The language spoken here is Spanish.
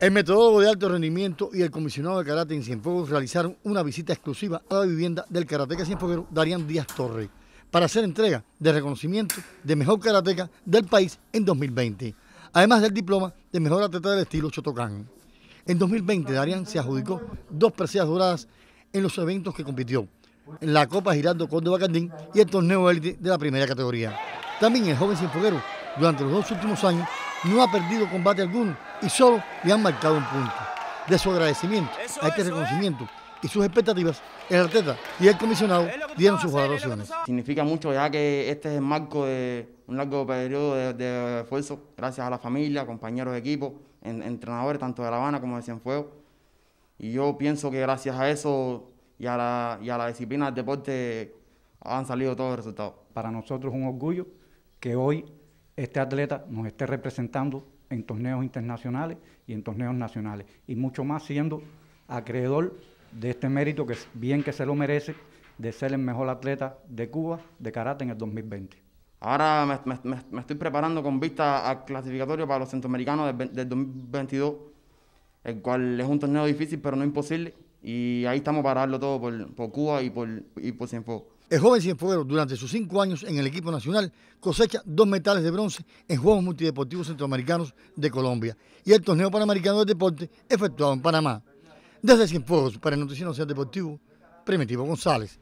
El metodólogo de alto rendimiento y el comisionado de karate en Cienfuegos realizaron una visita exclusiva a la vivienda del karateca cienfueguero Darían Díaz Torres para hacer entrega de reconocimiento de mejor karateca del país en 2020, además del diploma de mejor atleta del estilo Chotocán. En 2020 Darían se adjudicó dos preseas doradas en los eventos que compitió, en la Copa Girando Córdoba Candín y el torneo élite de la primera categoría. También el joven cienfueguero, durante los dos últimos años, no ha perdido combate alguno y solo le han marcado un punto. De su agradecimiento a este reconocimiento y sus expectativas, el atleta y el comisionado dieron sus valoraciones. Significa mucho ya que este es el marco de un largo periodo de, esfuerzo, gracias a la familia, compañeros de equipo, entrenadores tanto de La Habana como de Cienfuegos. Y yo pienso que gracias a eso y la, y a la disciplina del deporte han salido todos los resultados. Para nosotros es un orgullo que hoy este atleta nos esté representando en torneos internacionales y en torneos nacionales, y mucho más siendo acreedor de este mérito que bien que se lo merece de ser el mejor atleta de Cuba de karate en el 2020. Ahora me, estoy preparando con vista al clasificatorio para los centroamericanos del 2022, el cual es un torneo difícil pero no imposible y ahí estamos para darlo todo por, Cuba y por, y Cienfuegos. El joven Cienfuegos, durante sus cinco años en el equipo nacional, cosecha dos metales de bronce en Juegos Multideportivos Centroamericanos de Colombia y el Torneo Panamericano de Deporte efectuado en Panamá. Desde Cienfuegos, para el Noticiero Deportivo, Primitivo González.